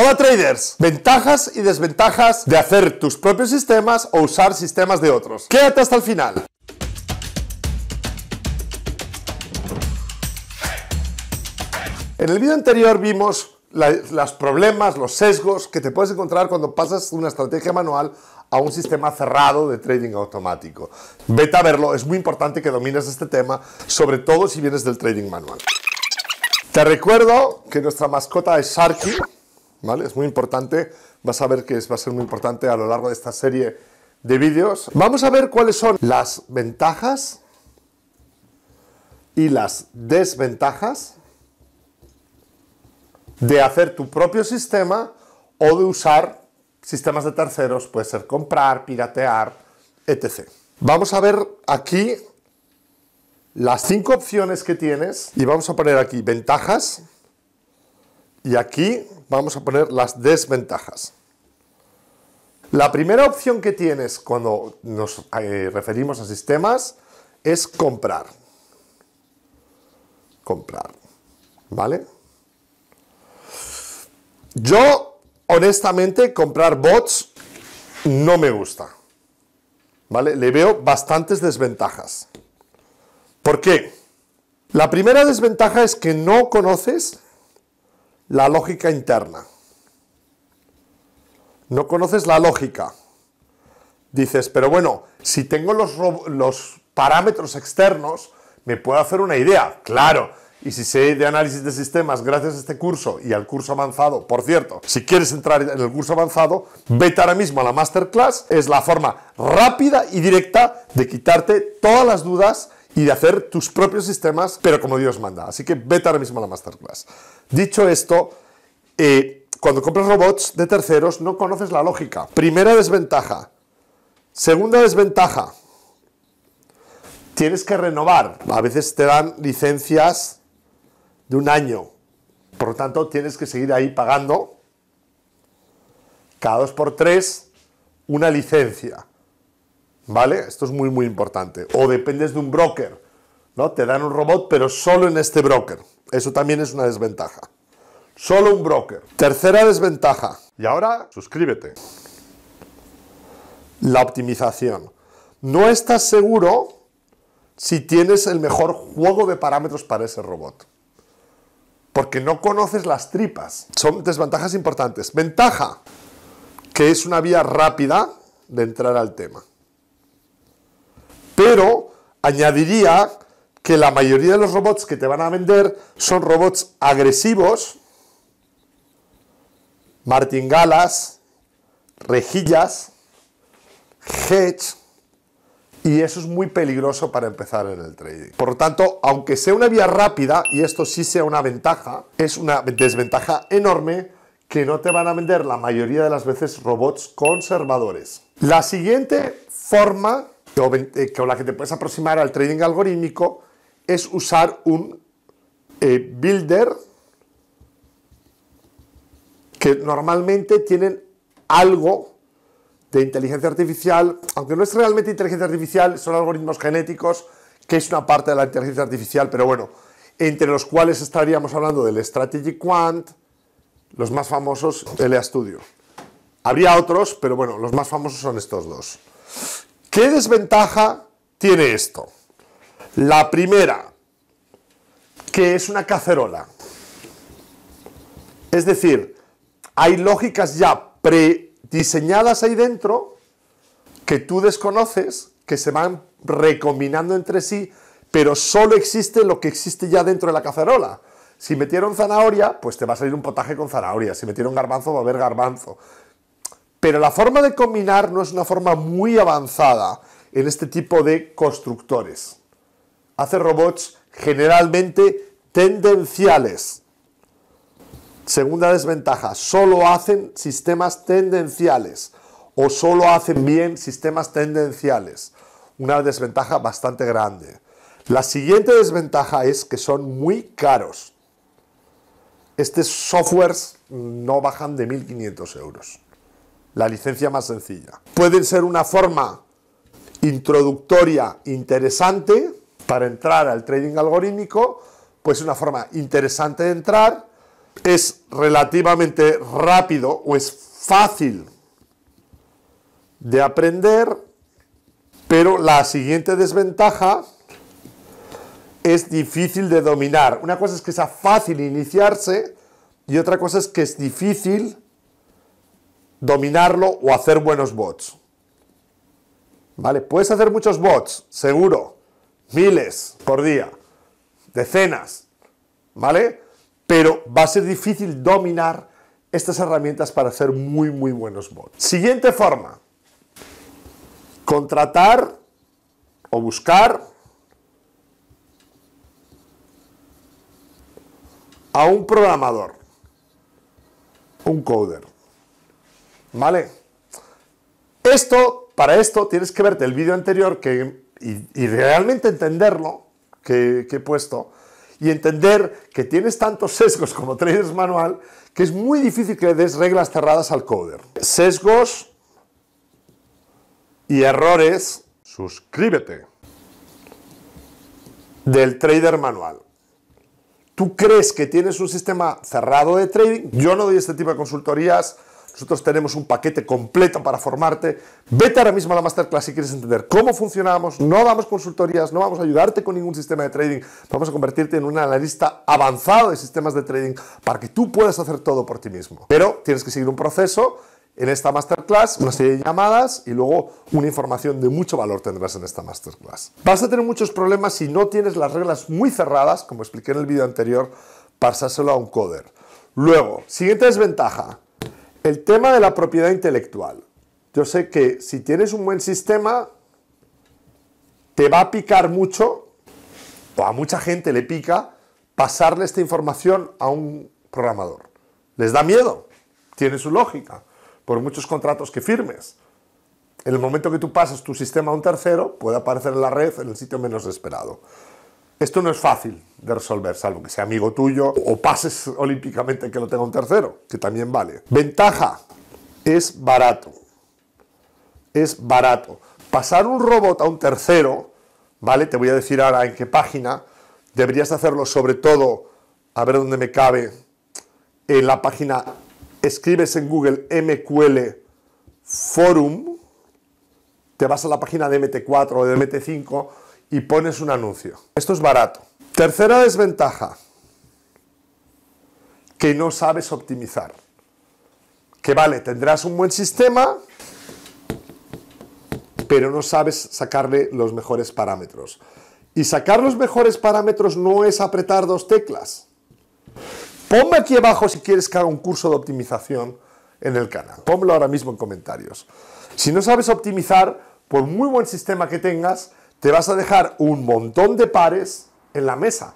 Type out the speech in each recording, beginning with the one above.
Hola traders, ventajas y desventajas de hacer tus propios sistemas o usar sistemas de otros. Quédate hasta el final. En el vídeo anterior vimos los problemas, los sesgos que te puedes encontrar cuando pasas una estrategia manual a un sistema cerrado de trading automático. Vete a verlo, es muy importante que domines este tema, sobre todo si vienes del trading manual. Te recuerdo que nuestra mascota es Sharky, es muy importante, vas a ver que va a ser muy importante a lo largo de esta serie de vídeos. Vamos a ver cuáles son las ventajas y las desventajas de hacer tu propio sistema o de usar sistemas de terceros, puede ser comprar, piratear, etc. Vamos a ver aquí las cinco opciones que tienes y vamos a poner aquí ventajas y aquí vamos a poner las desventajas. La primera opción que tienes cuando nos eh, referimos a sistemas es comprar. Comprar. ¿Vale? Yo, honestamente, comprar bots no me gusta. ¿Vale? Le veo bastantes desventajas. ¿Por qué? La primera desventaja es que no conoces la lógica interna. No conoces la lógica. Dices, pero bueno, si tengo los, parámetros externos, me puedo hacer una idea. Claro, y si sé de análisis de sistemas gracias a este curso y al curso avanzado, por cierto, si quieres entrar en el curso avanzado, vete ahora mismo a la masterclass. Es la forma rápida y directa de quitarte todas las dudas y de hacer tus propios sistemas, pero como Dios manda. Así que vete ahora mismo a la masterclass. Dicho esto, eh, cuando compras robots de terceros no conoces la lógica. Primera desventaja. Segunda desventaja. Tienes que renovar. A veces te dan licencias de un año. Por lo tanto, tienes que seguir ahí pagando cada dos por tres una licencia. ¿vale? Esto es muy, muy importante. O dependes de un broker, ¿no? Te dan un robot, pero solo en este broker. Eso también es una desventaja. Solo un broker. Tercera desventaja. Y ahora, suscríbete. La optimización. No estás seguro si tienes el mejor juego de parámetros para ese robot. Porque no conoces las tripas. Son desventajas importantes. Ventaja, que es una vía rápida de entrar al tema pero añadiría que la mayoría de los robots que te van a vender son robots agresivos, martingalas, rejillas, hedge, y eso es muy peligroso para empezar en el trading. Por lo tanto, aunque sea una vía rápida, y esto sí sea una ventaja, es una desventaja enorme que no te van a vender la mayoría de las veces robots conservadores. La siguiente forma con la que te puedes aproximar al trading algorítmico es usar un eh, builder que normalmente tienen algo de inteligencia artificial, aunque no es realmente inteligencia artificial, son algoritmos genéticos, que es una parte de la inteligencia artificial, pero bueno, entre los cuales estaríamos hablando del strategy Quant, los más famosos, LA Studio. Habría otros, pero bueno, los más famosos son estos dos. ¿Qué desventaja tiene esto? La primera, que es una cacerola. Es decir, hay lógicas ya prediseñadas ahí dentro que tú desconoces, que se van recombinando entre sí, pero solo existe lo que existe ya dentro de la cacerola. Si metieron zanahoria, pues te va a salir un potaje con zanahoria. Si metieron garbanzo, va a haber garbanzo. Pero la forma de combinar no es una forma muy avanzada en este tipo de constructores. Hace robots generalmente tendenciales. Segunda desventaja, solo hacen sistemas tendenciales o solo hacen bien sistemas tendenciales. Una desventaja bastante grande. La siguiente desventaja es que son muy caros. Estos softwares no bajan de 1.500 euros la licencia más sencilla. Puede ser una forma introductoria interesante para entrar al trading algorítmico, pues una forma interesante de entrar, es relativamente rápido o es fácil de aprender, pero la siguiente desventaja es difícil de dominar. Una cosa es que sea fácil iniciarse y otra cosa es que es difícil dominarlo o hacer buenos bots. ¿Vale? Puedes hacer muchos bots, seguro, miles por día, decenas, ¿vale? Pero va a ser difícil dominar estas herramientas para hacer muy, muy buenos bots. Siguiente forma, contratar o buscar a un programador, un coder. ¿Vale? Esto, para esto tienes que verte el vídeo anterior y, realmente entenderlo que, he puesto y entender que tienes tantos sesgos como traders manual que es muy difícil que le des reglas cerradas al coder. Sesgos y errores, suscríbete del trader manual. ¿Tú crees que tienes un sistema cerrado de trading? Yo no doy este tipo de consultorías nosotros tenemos un paquete completo para formarte. Vete ahora mismo a la masterclass si quieres entender cómo funcionamos. No damos consultorías, no vamos a ayudarte con ningún sistema de trading. Vamos a convertirte en un analista avanzado de sistemas de trading para que tú puedas hacer todo por ti mismo. Pero tienes que seguir un proceso en esta masterclass, una serie de llamadas y luego una información de mucho valor tendrás en esta masterclass. Vas a tener muchos problemas si no tienes las reglas muy cerradas, como expliqué en el vídeo anterior, pasárselo a un coder. Luego, siguiente desventaja, el tema de la propiedad intelectual. Yo sé que si tienes un buen sistema, te va a picar mucho, o a mucha gente le pica, pasarle esta información a un programador. Les da miedo, tiene su lógica, por muchos contratos que firmes. En el momento que tú pasas tu sistema a un tercero, puede aparecer en la red en el sitio menos esperado. Esto no es fácil de resolver, salvo que sea amigo tuyo o pases olímpicamente que lo tenga un tercero, que también vale. Ventaja, es barato. Es barato. Pasar un robot a un tercero, ¿vale? Te voy a decir ahora en qué página, deberías hacerlo sobre todo, a ver dónde me cabe, en la página, escribes en Google MQL Forum, te vas a la página de MT4 o de MT5, y pones un anuncio. Esto es barato. Tercera desventaja, que no sabes optimizar. Que vale, tendrás un buen sistema, pero no sabes sacarle los mejores parámetros. Y sacar los mejores parámetros no es apretar dos teclas. Ponme aquí abajo si quieres que haga un curso de optimización en el canal. ponlo ahora mismo en comentarios. Si no sabes optimizar, por muy buen sistema que tengas, te vas a dejar un montón de pares en la mesa.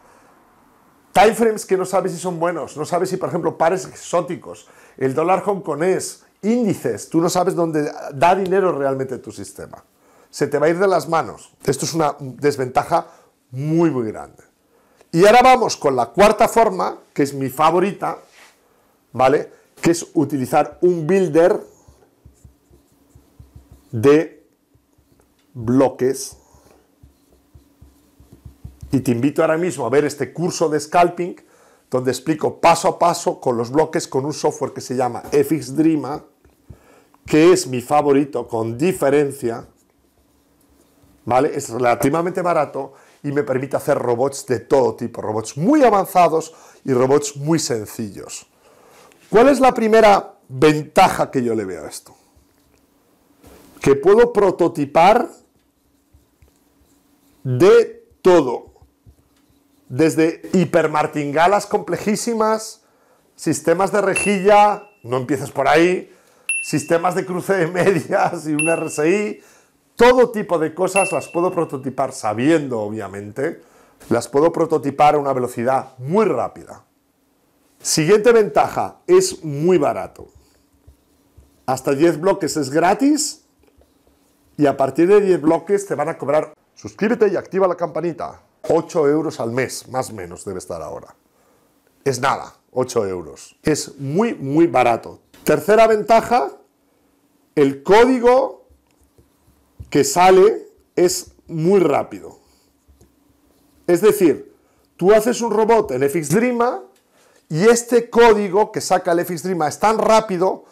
Timeframes que no sabes si son buenos, no sabes si, por ejemplo, pares exóticos, el dólar hongkonés, índices, tú no sabes dónde da dinero realmente tu sistema. Se te va a ir de las manos. Esto es una desventaja muy, muy grande. Y ahora vamos con la cuarta forma, que es mi favorita, ¿vale? Que es utilizar un builder de bloques y te invito ahora mismo a ver este curso de scalping donde explico paso a paso con los bloques con un software que se llama FX que es mi favorito con diferencia. ¿Vale? Es relativamente barato y me permite hacer robots de todo tipo, robots muy avanzados y robots muy sencillos. ¿Cuál es la primera ventaja que yo le veo a esto? Que puedo prototipar de todo desde hipermartingalas complejísimas, sistemas de rejilla, no empieces por ahí, sistemas de cruce de medias y un RSI, todo tipo de cosas las puedo prototipar sabiendo, obviamente, las puedo prototipar a una velocidad muy rápida. Siguiente ventaja, es muy barato. Hasta 10 bloques es gratis y a partir de 10 bloques te van a cobrar. Suscríbete y activa la campanita. 8 euros al mes, más o menos debe estar ahora. Es nada, 8 euros. Es muy, muy barato. Tercera ventaja, el código que sale es muy rápido. Es decir, tú haces un robot en FXDreama y este código que saca el FXDreama es tan rápido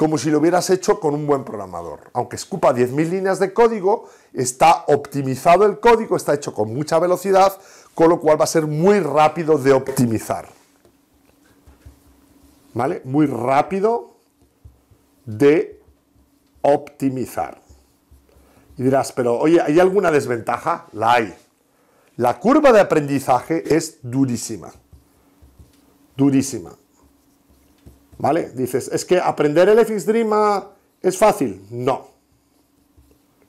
como si lo hubieras hecho con un buen programador. Aunque escupa 10.000 líneas de código, está optimizado el código, está hecho con mucha velocidad, con lo cual va a ser muy rápido de optimizar. ¿Vale? Muy rápido de optimizar. Y dirás, pero oye, ¿hay alguna desventaja? La hay. La curva de aprendizaje es durísima. Durísima. ¿Vale? Dices, es que aprender el Dream es fácil. No.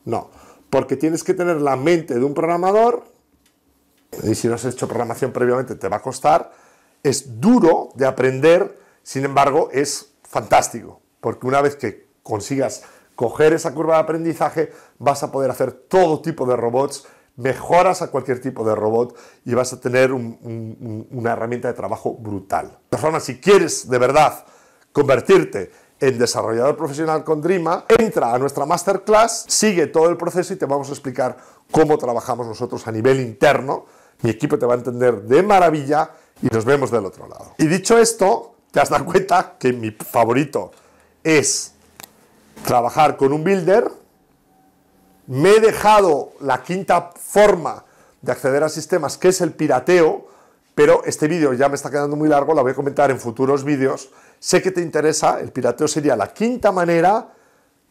No. Porque tienes que tener la mente de un programador, y si no has hecho programación previamente te va a costar, es duro de aprender, sin embargo es fantástico, porque una vez que consigas coger esa curva de aprendizaje, vas a poder hacer todo tipo de robots, mejoras a cualquier tipo de robot y vas a tener una herramienta de trabajo brutal. De forma, si quieres de verdad convertirte en desarrollador profesional con Drima, entra a nuestra masterclass, sigue todo el proceso y te vamos a explicar cómo trabajamos nosotros a nivel interno. Mi equipo te va a entender de maravilla y nos vemos del otro lado. Y dicho esto, te has dado cuenta que mi favorito es trabajar con un builder. Me he dejado la quinta forma de acceder a sistemas, que es el pirateo, pero este vídeo ya me está quedando muy largo, lo voy a comentar en futuros vídeos. Sé que te interesa, el pirateo sería la quinta manera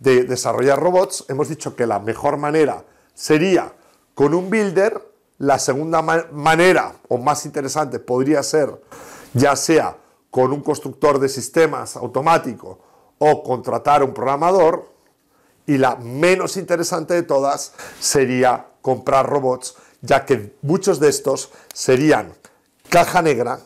de desarrollar robots. Hemos dicho que la mejor manera sería con un builder. La segunda manera, o más interesante, podría ser ya sea con un constructor de sistemas automático o contratar un programador. Y la menos interesante de todas sería comprar robots, ya que muchos de estos serían caja negra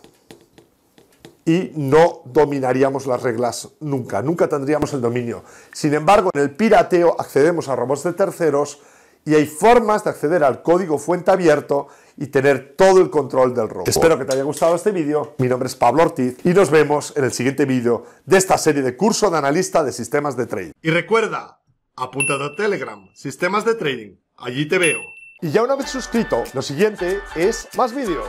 y no dominaríamos las reglas nunca, nunca tendríamos el dominio. Sin embargo, en el pirateo accedemos a robots de terceros y hay formas de acceder al código fuente abierto y tener todo el control del robo. Espero que te haya gustado este vídeo. Mi nombre es Pablo Ortiz y nos vemos en el siguiente vídeo de esta serie de curso de analista de sistemas de trading. Y recuerda, apúntate a Telegram, sistemas de trading. Allí te veo. Y ya una vez suscrito, lo siguiente es más vídeos.